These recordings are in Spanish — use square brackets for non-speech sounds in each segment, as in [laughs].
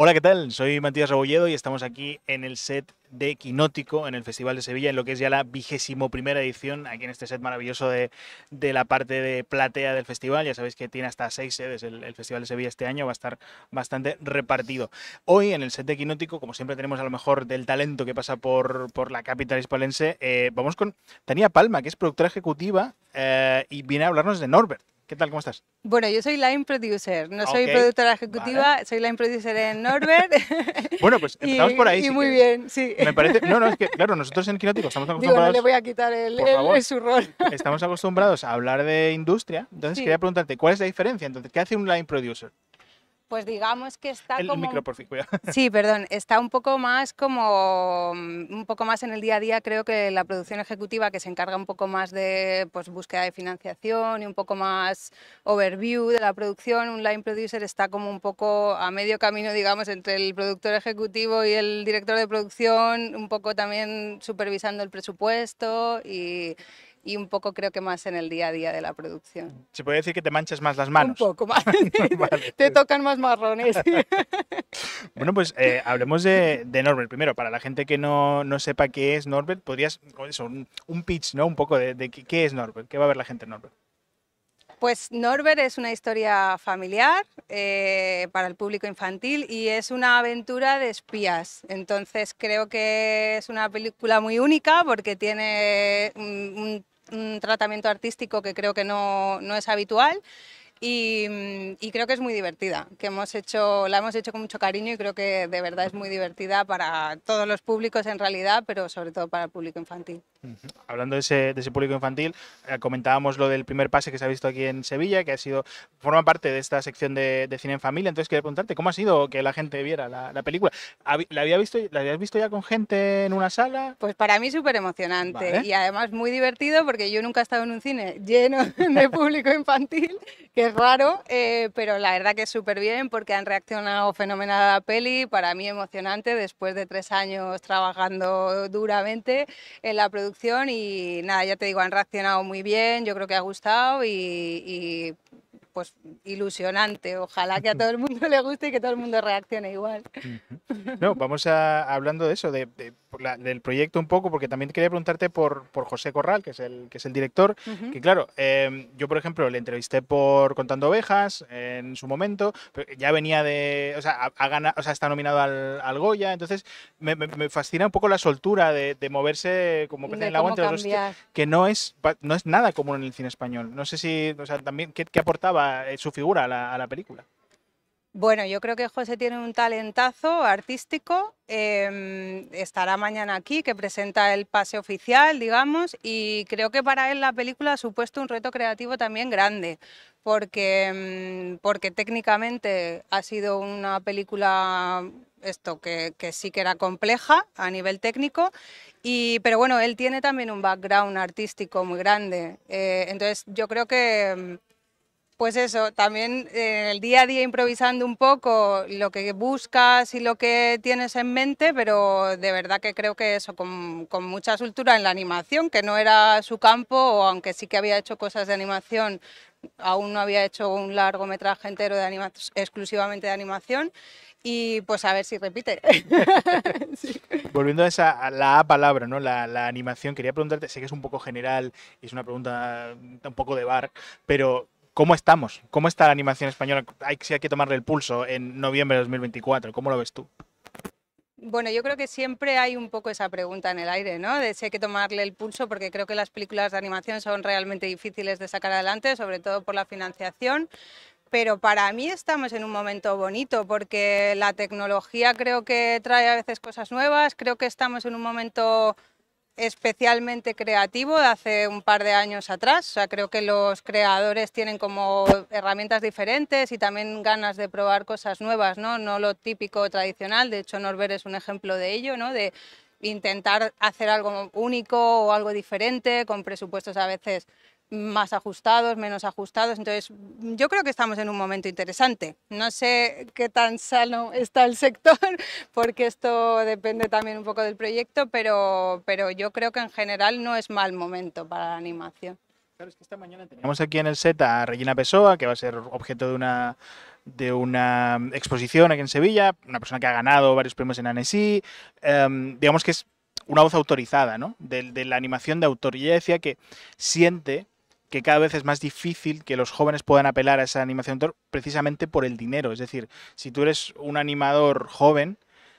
Hola, ¿qué tal? Soy Matías Rebolledo y estamos aquí en el set de Quinótico, en el Festival de Sevilla, en lo que es ya la vigésimo primera edición, aquí en este set maravilloso de, la parte de platea del festival. Ya sabéis que tiene hasta seis sedes el, Festival de Sevilla este año, va a estar bastante repartido. Hoy en el set de Quinótico, como siempre tenemos a lo mejor del talento que pasa por, la capital hispalense, eh, vamos con Tania Palma, que es productora ejecutiva eh, y viene a hablarnos de Norbert. ¿Qué tal? ¿Cómo estás? Bueno, yo soy line producer, no soy productora ejecutiva, soy line producer en Norbert. [laughs] bueno, pues empezamos [laughs] por ahí. Y muy bien, sí. Me parece, no, no, es que, claro, nosotros en Kinótico estamos acostumbrados... Digo, no le voy a quitar el, el, su rol. [laughs] estamos acostumbrados a hablar de industria, entonces quería preguntarte, ¿cuál es la diferencia? Entonces, ¿qué hace un line producer? pues digamos que está como... micro, [laughs] Sí, perdón, está un poco más como, mm, un poco más en el día a día, creo que la producción ejecutiva que se encarga un poco más de pues, búsqueda de financiación y un poco más overview de la producción, un line producer está como un poco a medio camino, digamos, entre el productor ejecutivo y el director de producción, un poco también supervisando el presupuesto y, y un poco creo que más en el día a día de la producción. Se puede decir que te manchas más las manos. Un poco más. [laughs] [laughs] Pues. Te tocan más marrones. [laughs] bueno, pues eh, hablemos de, Norbert primero. Para la gente que no, sepa qué es Norbert, podrías, eso, un, pitch, ¿no? Un poco de, qué es Norbert, qué va a ver la gente en Norbert. Pues Norbert es una historia familiar eh, para el público infantil y es una aventura de espías. Entonces creo que es una película muy única porque tiene un un tratamiento artístico que creo que no, es habitual Mm, y, creo que es muy divertida, que hemos hecho, la hemos hecho con mucho cariño y creo que de verdad es muy divertida para todos los públicos en realidad, pero sobre todo para el público infantil. Hablando de ese, público infantil, eh, comentábamos lo del primer pase que se ha visto aquí en Sevilla, que ha sido, forma parte de esta sección de, cine en familia, entonces quería preguntarte, ¿cómo ha sido que la gente viera la, película? ¿La, había visto, ¿La habías visto ya con gente en una sala? Pues para mí súper emocionante y además muy divertido porque yo nunca he estado en un cine lleno [laughs] de público infantil, que es raro, eh, pero la verdad que es súper bien porque han reaccionado fenomenal a la peli, para mí emocionante después de tres años trabajando duramente en la producción y nada, ya te digo, han reaccionado muy bien, yo creo que ha gustado y, pues ilusionante. Ojalá que a todo el mundo [laughs] le guste y que todo el mundo reaccione igual. No, vamos a hablando de eso, de del proyecto un poco, porque también quería preguntarte por, por José Corral, que es el, que es el director, que claro, em, yo por ejemplo le entrevisté por Contando Ovejas en su momento, ya venía de, o sea, está nominado al, Goya, entonces me, fascina un poco la soltura de, moverse como en el agua que, no, es, no es nada común en el cine español. No sé si, o sea, también, ¿qué, aportaba eh, su figura a la película? Bueno, yo creo que José tiene un talentazo artístico. Em, estará mañana aquí, que presenta el pase oficial, digamos, y creo que para él la película ha supuesto un reto creativo también grande, porque, em, porque técnicamente ha sido una película esto que, sí que era compleja a nivel técnico, y, pero bueno, él tiene también un background artístico muy grande. Eh, entonces yo creo que em, pues eso, también en eh, el día a día improvisando un poco lo que buscas y lo que tienes en mente, pero de verdad que creo que eso, con, mucha soltura en la animación, que no era su campo, o aunque sí que había hecho cosas de animación, aún no había hecho un largometraje entero de exclusivamente de animación, y pues a ver si repite. [laughs] Volviendo a esa a la palabra, ¿no? La, animación, quería preguntarte, sé que es un poco general, es una pregunta un poco de bar, pero ¿Cómo estamos? ¿Cómo está la animación española? Hay, si hay que tomarle el pulso en noviembre de 2024, ¿cómo lo ves tú? Bueno, yo creo que siempre hay un poco esa pregunta en el aire, ¿no? De si hay que tomarle el pulso, porque creo que las películas de animación son realmente difíciles de sacar adelante, sobre todo por la financiación. Pero para mí estamos en un momento bonito porque la tecnología creo que trae a veces cosas nuevas, creo que estamos en un momento especialmente creativo de hace un par de años atrás. O sea, creo que los creadores tienen como herramientas diferentes y también ganas de probar cosas nuevas, ¿no? No lo típico tradicional. De hecho, Norbert es un ejemplo de ello, ¿no? De intentar hacer algo único o algo diferente con presupuestos a veces más ajustados, menos ajustados. Entonces, yo creo que estamos en un momento interesante. No sé qué tan sano está el sector, [laughs] porque esto depende también un poco del proyecto, pero, pero yo creo que en general no es mal momento para la animación. Claro, que esta mañana teníamos aquí en el set a Regina Pessoa, que va a ser objeto de una de una mm, exposición aquí en Sevilla, una persona que ha ganado varios premios en Annecy, em, digamos que es una voz autorizada, ¿no? De, de la animación de autor. Y ella decía que siente que cada vez es más difícil que los jóvenes puedan apelar a esa animación precisamente por el dinero. Es decir, si tú eres un animador joven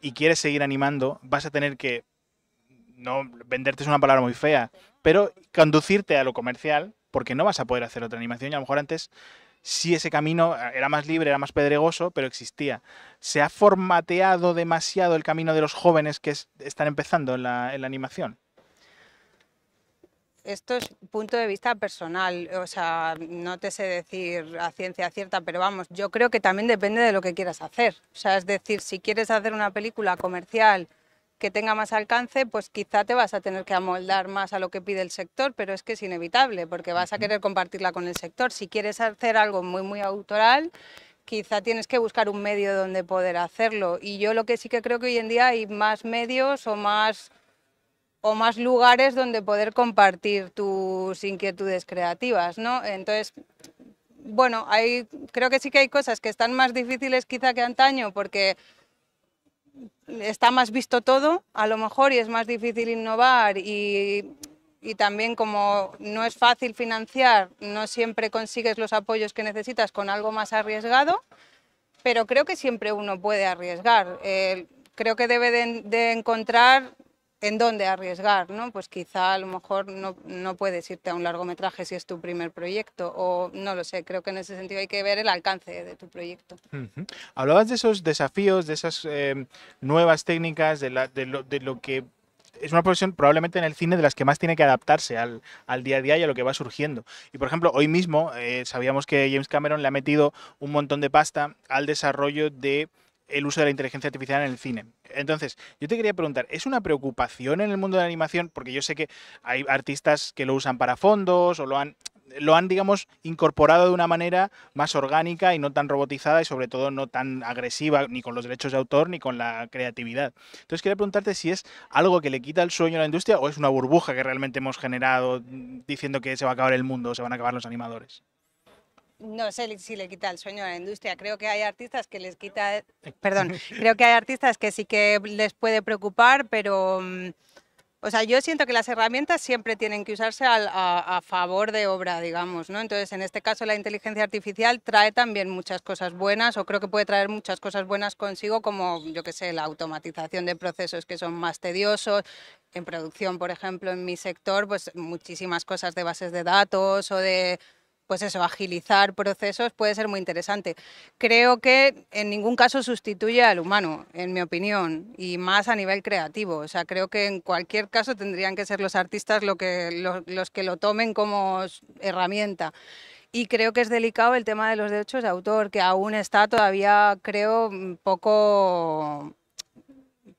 y quieres seguir animando, vas a tener que, no venderte es una palabra muy fea, pero conducirte a lo comercial porque no vas a poder hacer otra animación y a lo mejor antes sí ese camino era más libre, era más pedregoso, pero existía. Se ha formateado demasiado el camino de los jóvenes que están empezando en la animación esto es punto de vista personal, o sea, no te sé decir a ciencia cierta, pero vamos, yo creo que también depende de lo que quieras hacer. O sea, es decir, si quieres hacer una película comercial que tenga más alcance, pues quizá te vas a tener que amoldar más a lo que pide el sector, pero es que es inevitable, porque vas a querer compartirla con el sector. Si quieres hacer algo muy, muy autoral, quizá tienes que buscar un medio donde poder hacerlo. Y yo lo que sí que creo que hoy en día hay más medios o más o más lugares donde poder compartir tus inquietudes creativas, ¿no? Entonces, bueno, hay, creo que sí que hay cosas que están más difíciles quizá que antaño porque está más visto todo, a lo mejor, y es más difícil innovar y, también como no es fácil financiar, no siempre consigues los apoyos que necesitas con algo más arriesgado, pero creo que siempre uno puede arriesgar. Eh, creo que debe de encontrar en dónde arriesgar, ¿no? Pues quizá a lo mejor no, puedes irte a un largometraje si es tu primer proyecto, o no lo sé, creo que en ese sentido hay que ver el alcance de tu proyecto. Hablabas de esos desafíos, de esas eh, nuevas técnicas, de, lo, que es una profesión probablemente en el cine de las que más tiene que adaptarse al, día a día y a lo que va surgiendo. Y por ejemplo, hoy mismo eh, sabíamos que James Cameron le ha metido un montón de pasta al desarrollo de el uso de la inteligencia artificial en el cine. Entonces, yo te quería preguntar, ¿es una preocupación en el mundo de la animación? Porque yo sé que hay artistas que lo usan para fondos o lo han, lo han digamos, incorporado de una manera más orgánica y no tan robotizada y sobre todo no tan agresiva ni con los derechos de autor ni con la creatividad. Entonces, quería preguntarte si es algo que le quita el sueño a la industria o es una burbuja que realmente hemos generado mm, diciendo que se va a acabar el mundo, se van a acabar los animadores no sé si le quita el sueño a la industria. Creo que hay artistas que les quita, eh, eh, perdón, [laughs] creo que hay artistas que sí que les puede preocupar, pero, mm, o sea, yo siento que las herramientas siempre tienen que usarse a, favor de obra, digamos, ¿no? Entonces, en este caso, la inteligencia artificial trae también muchas cosas buenas, o creo que puede traer muchas cosas buenas consigo, como, yo qué sé, la automatización de procesos que son más tediosos. En producción, por ejemplo, en mi sector, pues muchísimas cosas de bases de datos o de pues eso, agilizar procesos puede ser muy interesante. Creo que en ningún caso sustituye al humano, en mi opinión, y más a nivel creativo. O sea, creo que en cualquier caso tendrían que ser los artistas los que lo tomen como herramienta. Y creo que es delicado el tema de los derechos de autor, que aún está todavía, creo, mm, poco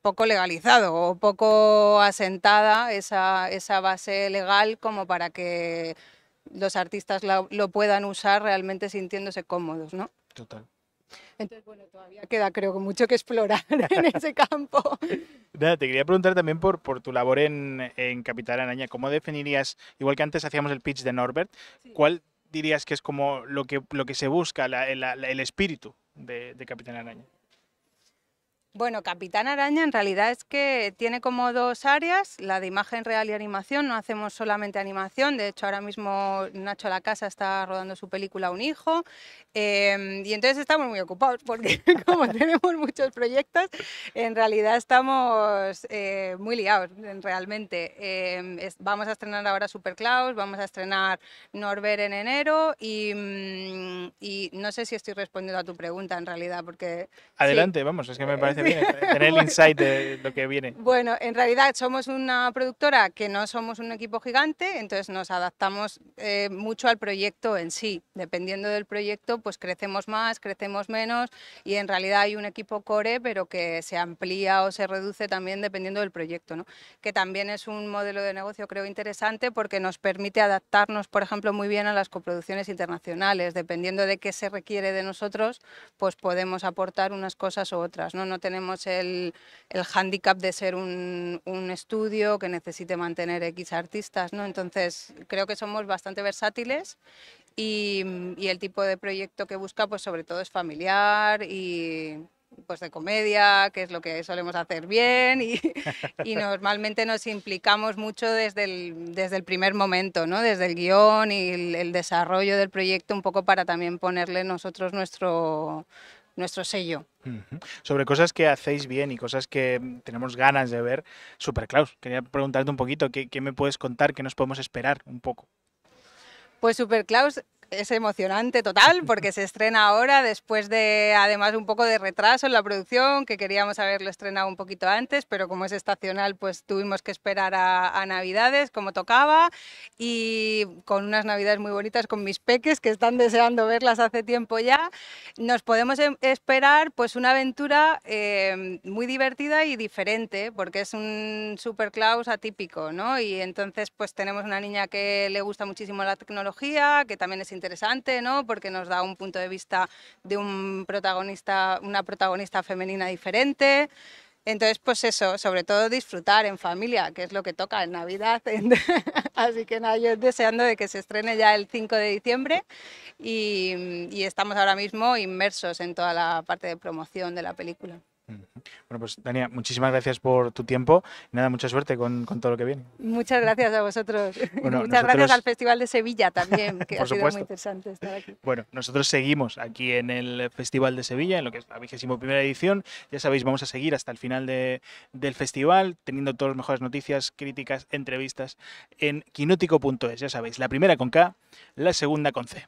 poco legalizado o poco asentada esa base legal como para que los artistas lo puedan usar realmente sintiéndose cómodos, ¿no? Total. Entonces, bueno, todavía queda creo mucho que explorar [laughs] en ese campo. [laughs] Nada, te quería preguntar también por, por tu labor en, en Capital Araña, ¿cómo definirías, igual que antes hacíamos el pitch de Norbert, cuál dirías que es como lo que, lo que se busca, el espíritu de, Capital Araña? Bueno, Capitán Araña en realidad es que tiene como dos áreas, la de imagen real y animación, no hacemos solamente animación, de hecho ahora mismo Nacho La Casa está rodando su película Un Hijo, em, y entonces estamos muy ocupados porque [laughs] como tenemos muchos proyectos, en realidad estamos eh, muy liados realmente. Em, vamos a estrenar ahora Super Klaus, vamos a estrenar Norber en enero mm, y, no sé si estoy respondiendo a tu pregunta en realidad porque... Adelante, vamos, es que me eh, parece tener el insight de lo que viene. Bueno, en realidad somos una productora que no somos un equipo gigante, entonces nos adaptamos eh, mucho al proyecto en sí. Dependiendo del proyecto, pues crecemos más, crecemos menos y en realidad hay un equipo core, pero que se amplía o se reduce también dependiendo del proyecto, ¿no? que también es un modelo de negocio creo interesante porque nos permite adaptarnos, por ejemplo, muy bien a las coproducciones internacionales. Dependiendo de qué se requiere de nosotros, pues podemos aportar unas cosas u otras. ¿no? tenemos el, el hándicap de ser un, un, estudio que necesite mantener X artistas, ¿no? Entonces creo que somos bastante versátiles y, y el tipo de proyecto que busca pues sobre todo es familiar y, pues de comedia, que es lo que solemos hacer bien y, [laughs] normalmente nos implicamos mucho desde el, desde el, primer momento, ¿no? desde el guión y el, el, desarrollo del proyecto un poco para también ponerle nosotros nuestro, nuestro sello. Sobre cosas que hacéis bien y cosas que tenemos ganas de ver. Super Klaus, quería preguntarte un poquito, ¿qué, me puedes contar? ¿Qué nos podemos esperar un poco? Pues Super Klaus es emocionante total porque se estrena ahora después de además un poco de retraso en la producción que queríamos haberlo estrenado un poquito antes pero como es estacional pues tuvimos que esperar a, navidades como tocaba y con unas navidades muy bonitas con mis peques que están deseando verlas hace tiempo ya nos podemos em, esperar pues una aventura em, muy divertida y diferente porque es un super Klaus atípico ¿no? y entonces pues tenemos una niña que le gusta muchísimo la tecnología que también es interesante, ¿no? Porque nos da un punto de vista de una protagonista femenina diferente. Entonces, pues eso, sobre todo disfrutar en familia, que es lo que toca en Navidad. [laughs] Así que nada, yo deseando de que se estrene ya el 5 de diciembre y estamos ahora mismo inmersos en toda la parte de promoción de la película. Bueno, pues Dania, muchísimas gracias por tu tiempo. Nada, mucha suerte con, todo lo que viene. Muchas gracias a vosotros. [laughs] Muchas gracias al Festival de Sevilla también, que [laughs] ha sido muy interesante estar aquí. Bueno, nosotros seguimos aquí en el Festival de Sevilla, en lo que es la vigésima primera edición. Ya sabéis, vamos a seguir hasta el final del festival, teniendo todas las mejores noticias, críticas, entrevistas en quinótico.es. Ya sabéis, la primera con K, la segunda con C.